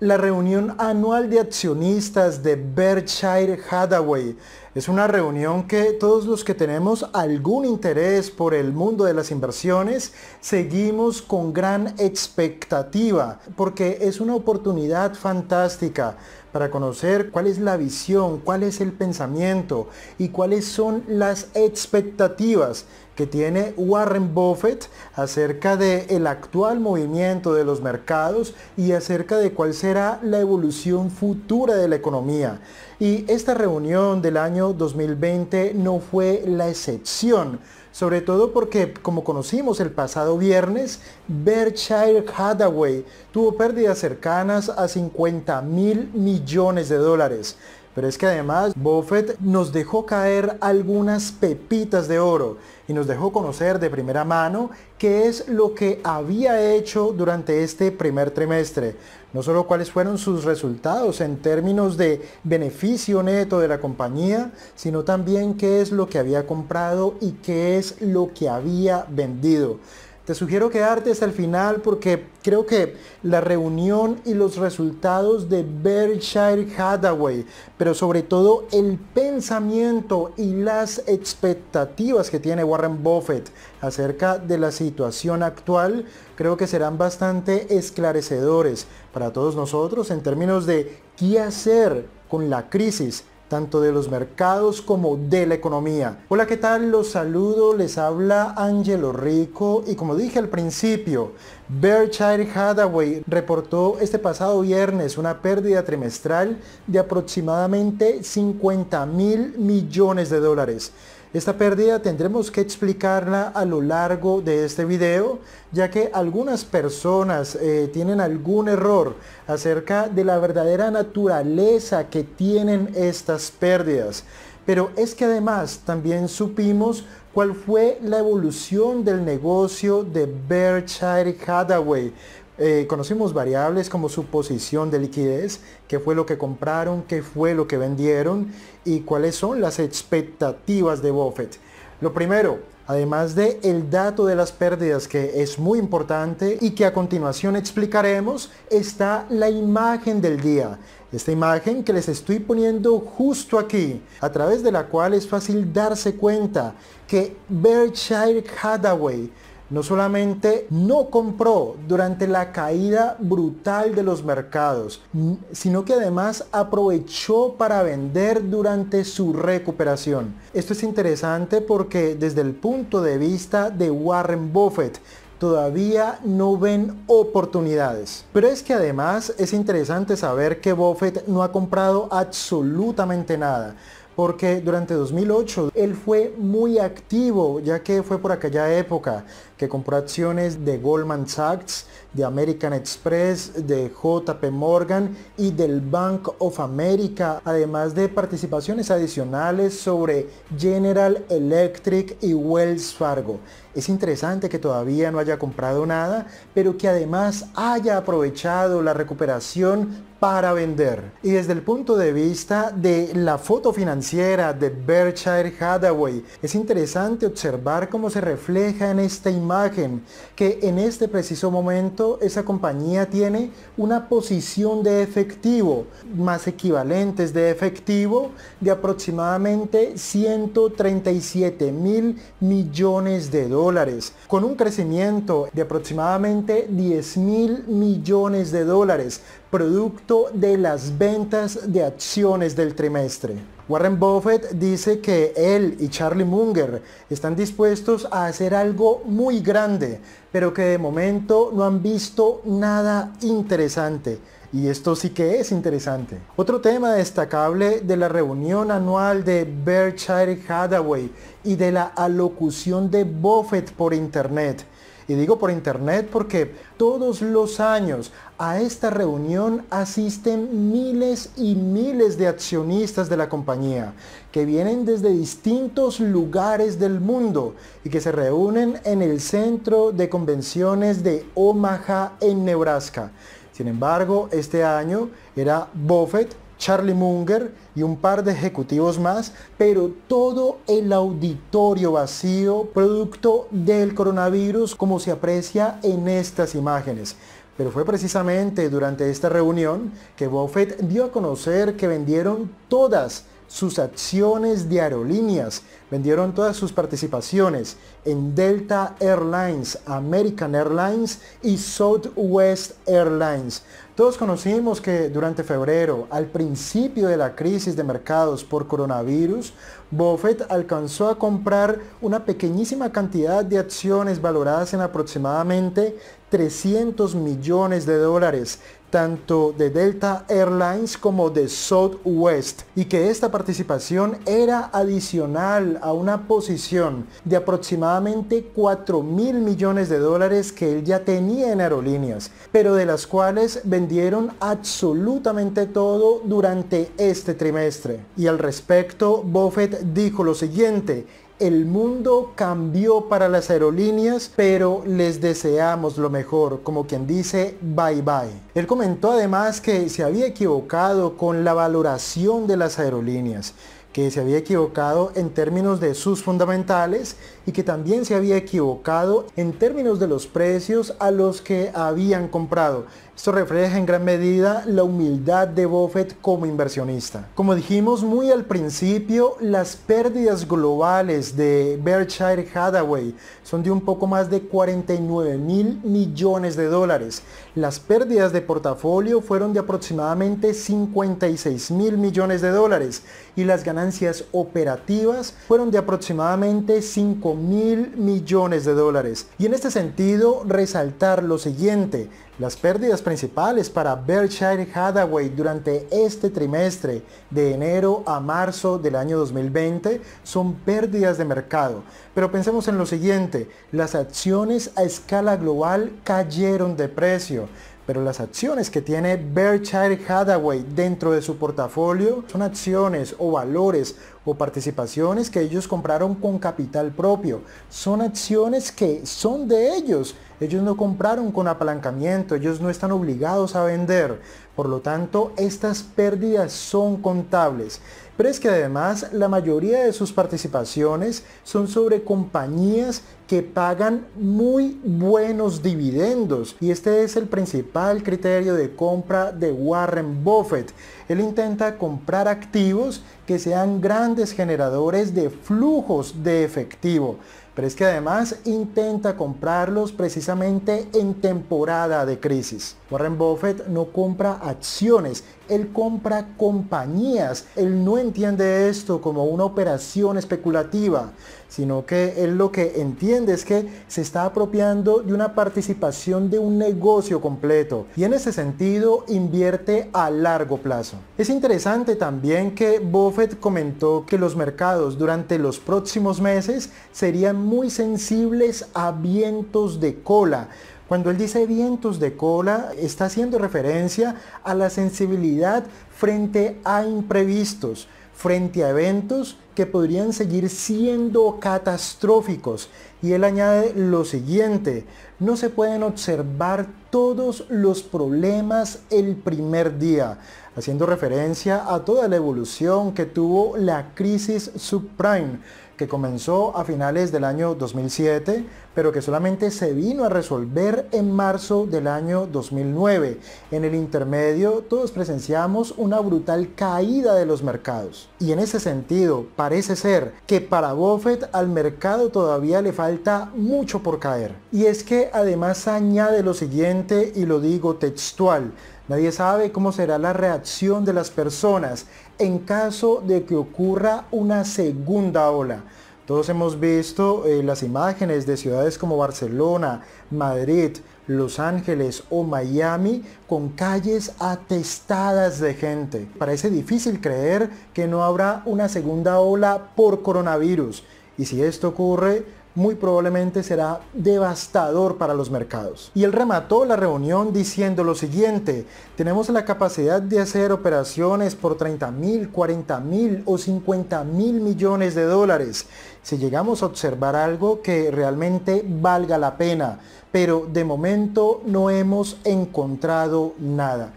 la reunión anual de accionistas de Berkshire Hathaway. Es una reunión que todos los que tenemos algún interés por el mundo de las inversiones seguimos con gran expectativa porque es una oportunidad fantástica para conocer cuál es la visión, cuál es el pensamiento y cuáles son las expectativas que tiene Warren Buffett acerca del el actual movimiento de los mercados y acerca de cuál será la evolución futura de la economía. Y esta reunión del año 2020 no fue la excepción sobre todo porque, como conocimos el pasado viernes, Berkshire Hathaway tuvo pérdidas cercanas a 50 mil millones de dólares. Pero es que además Buffett nos dejó caer algunas pepitas de oro y nos dejó conocer de primera mano qué es lo que había hecho durante este primer trimestre. No solo cuáles fueron sus resultados en términos de beneficio neto de la compañía, sino también qué es lo que había comprado y qué es lo que había vendido. Te sugiero quedarte hasta el final porque creo que la reunión y los resultados de Berkshire Hathaway, pero sobre todo el pensamiento y las expectativas que tiene Warren Buffett acerca de la situación actual, creo que serán bastante esclarecedores para todos nosotros en términos de qué hacer con la crisis tanto de los mercados como de la economía. Hola, ¿qué tal? Los saludo, les habla Angelo Rico y como dije al principio, Berkshire Hathaway reportó este pasado viernes una pérdida trimestral de aproximadamente 50 mil millones de dólares esta pérdida tendremos que explicarla a lo largo de este video, ya que algunas personas eh, tienen algún error acerca de la verdadera naturaleza que tienen estas pérdidas. Pero es que además también supimos cuál fue la evolución del negocio de Berkshire Hathaway, eh, conocimos variables como su posición de liquidez, qué fue lo que compraron, qué fue lo que vendieron y cuáles son las expectativas de Buffett. Lo primero, además de el dato de las pérdidas que es muy importante y que a continuación explicaremos, está la imagen del día. Esta imagen que les estoy poniendo justo aquí, a través de la cual es fácil darse cuenta que Berkshire Hathaway no solamente no compró durante la caída brutal de los mercados, mm, sino que además aprovechó para vender durante su recuperación. Esto es interesante porque desde el punto de vista de Warren Buffett, todavía no ven oportunidades. Pero es que además es interesante saber que Buffett no ha comprado absolutamente nada porque durante 2008 él fue muy activo, ya que fue por aquella época que compró acciones de Goldman Sachs, de American Express, de JP Morgan y del Bank of America, además de participaciones adicionales sobre General Electric y Wells Fargo. Es interesante que todavía no haya comprado nada, pero que además haya aprovechado la recuperación para vender. Y desde el punto de vista de la foto financiera de Berkshire Hathaway, es interesante observar cómo se refleja en esta imagen que en este preciso momento esa compañía tiene una posición de efectivo, más equivalentes de efectivo, de aproximadamente 137 mil millones de dólares, con un crecimiento de aproximadamente 10 mil millones de dólares producto de las ventas de acciones del trimestre. Warren Buffett dice que él y Charlie Munger están dispuestos a hacer algo muy grande, pero que de momento no han visto nada interesante. Y esto sí que es interesante. Otro tema destacable de la reunión anual de Berkshire Hathaway y de la alocución de Buffett por Internet y digo por internet porque todos los años a esta reunión asisten miles y miles de accionistas de la compañía que vienen desde distintos lugares del mundo y que se reúnen en el centro de convenciones de Omaha en Nebraska. Sin embargo, este año era Buffett Charlie Munger y un par de ejecutivos más, pero todo el auditorio vacío producto del coronavirus como se aprecia en estas imágenes. Pero fue precisamente durante esta reunión que Buffett dio a conocer que vendieron todas sus acciones de aerolíneas, vendieron todas sus participaciones en Delta Airlines, American Airlines y Southwest Airlines. Todos conocimos que durante febrero, al principio de la crisis de mercados por coronavirus, Buffett alcanzó a comprar una pequeñísima cantidad de acciones valoradas en aproximadamente 300 millones de dólares tanto de Delta Airlines como de Southwest y que esta participación era adicional a una posición de aproximadamente 4 mil millones de dólares que él ya tenía en aerolíneas, pero de las cuales vendieron absolutamente todo durante este trimestre. Y al respecto, Buffett dijo lo siguiente, el mundo cambió para las aerolíneas, pero les deseamos lo mejor, como quien dice bye bye. Él comentó además que se había equivocado con la valoración de las aerolíneas, que se había equivocado en términos de sus fundamentales y que también se había equivocado en términos de los precios a los que habían comprado. Esto refleja en gran medida la humildad de Buffett como inversionista. Como dijimos muy al principio, las pérdidas globales de Berkshire Hathaway son de un poco más de 49 mil millones de dólares. Las pérdidas de portafolio fueron de aproximadamente 56 mil millones de dólares y las ganancias operativas fueron de aproximadamente 5 mil millones de dólares. Y en este sentido, resaltar lo siguiente, las pérdidas principales para Berkshire Hathaway durante este trimestre de enero a marzo del año 2020 son pérdidas de mercado. Pero pensemos en lo siguiente, las acciones a escala global cayeron de precio pero las acciones que tiene Berkshire Hathaway dentro de su portafolio son acciones o valores o participaciones que ellos compraron con capital propio. Son acciones que son de ellos. Ellos no compraron con apalancamiento, ellos no están obligados a vender. Por lo tanto, estas pérdidas son contables. Pero es que además la mayoría de sus participaciones son sobre compañías que pagan muy buenos dividendos. Y este es el principal criterio de compra de Warren Buffett. Él intenta comprar activos que sean grandes generadores de flujos de efectivo pero es que además intenta comprarlos precisamente en temporada de crisis. Warren Buffett no compra acciones, él compra compañías. Él no entiende esto como una operación especulativa, sino que él lo que entiende es que se está apropiando de una participación de un negocio completo y en ese sentido invierte a largo plazo. Es interesante también que Buffett comentó que los mercados durante los próximos meses serían muy sensibles a vientos de cola. Cuando él dice vientos de cola, está haciendo referencia a la sensibilidad frente a imprevistos, frente a eventos que podrían seguir siendo catastróficos. Y él añade lo siguiente, no se pueden observar todos los problemas el primer día, haciendo referencia a toda la evolución que tuvo la crisis subprime que comenzó a finales del año 2007, pero que solamente se vino a resolver en marzo del año 2009. En el intermedio, todos presenciamos una brutal caída de los mercados. Y en ese sentido, parece ser que para Buffett al mercado todavía le falta mucho por caer. Y es que además añade lo siguiente, y lo digo textual, Nadie sabe cómo será la reacción de las personas en caso de que ocurra una segunda ola. Todos hemos visto eh, las imágenes de ciudades como Barcelona, Madrid, Los Ángeles o Miami con calles atestadas de gente. Parece difícil creer que no habrá una segunda ola por coronavirus. Y si esto ocurre, muy probablemente será devastador para los mercados. Y él remató la reunión diciendo lo siguiente, tenemos la capacidad de hacer operaciones por 30 mil, 40 mil o 50 mil millones de dólares si llegamos a observar algo que realmente valga la pena, pero de momento no hemos encontrado nada.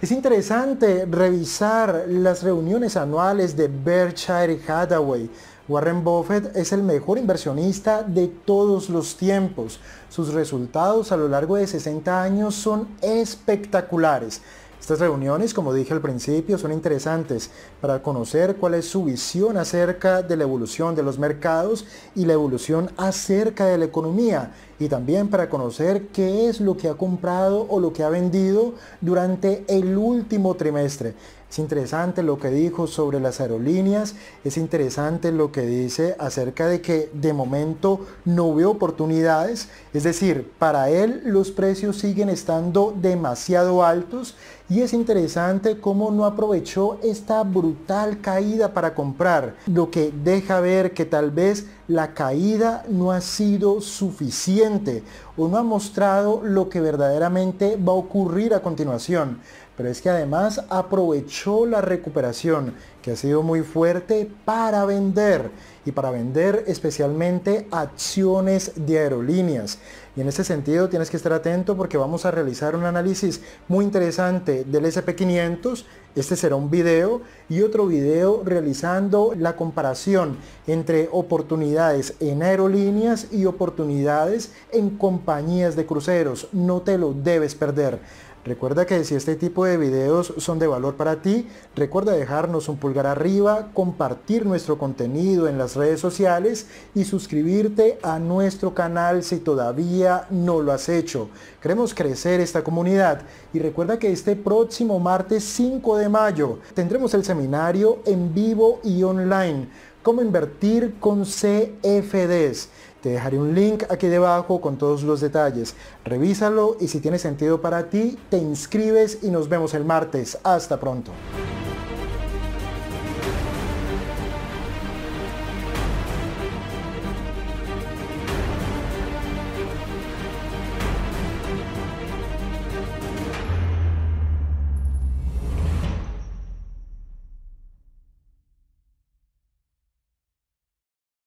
Es interesante revisar las reuniones anuales de Berkshire Hathaway Warren Buffett es el mejor inversionista de todos los tiempos. Sus resultados a lo largo de 60 años son espectaculares. Estas reuniones, como dije al principio, son interesantes para conocer cuál es su visión acerca de la evolución de los mercados y la evolución acerca de la economía y también para conocer qué es lo que ha comprado o lo que ha vendido durante el último trimestre. Es interesante lo que dijo sobre las aerolíneas, es interesante lo que dice acerca de que de momento no veo oportunidades, es decir, para él los precios siguen estando demasiado altos y es interesante cómo no aprovechó esta brutal caída para comprar, lo que deja ver que tal vez la caída no ha sido suficiente o no ha mostrado lo que verdaderamente va a ocurrir a continuación pero es que además aprovechó la recuperación que ha sido muy fuerte para vender y para vender especialmente acciones de aerolíneas. Y en este sentido tienes que estar atento porque vamos a realizar un análisis muy interesante del SP500. Este será un video y otro video realizando la comparación entre oportunidades en aerolíneas y oportunidades en compañías de cruceros. No te lo debes perder. Recuerda que si este tipo de videos son de valor para ti, recuerda dejarnos un pulgar arriba, compartir nuestro contenido en las redes sociales y suscribirte a nuestro canal si todavía no lo has hecho. Queremos crecer esta comunidad y recuerda que este próximo martes 5 de mayo tendremos el seminario en vivo y online, cómo invertir con CFDs. Te dejaré un link aquí debajo con todos los detalles. Revísalo y si tiene sentido para ti, te inscribes y nos vemos el martes. Hasta pronto.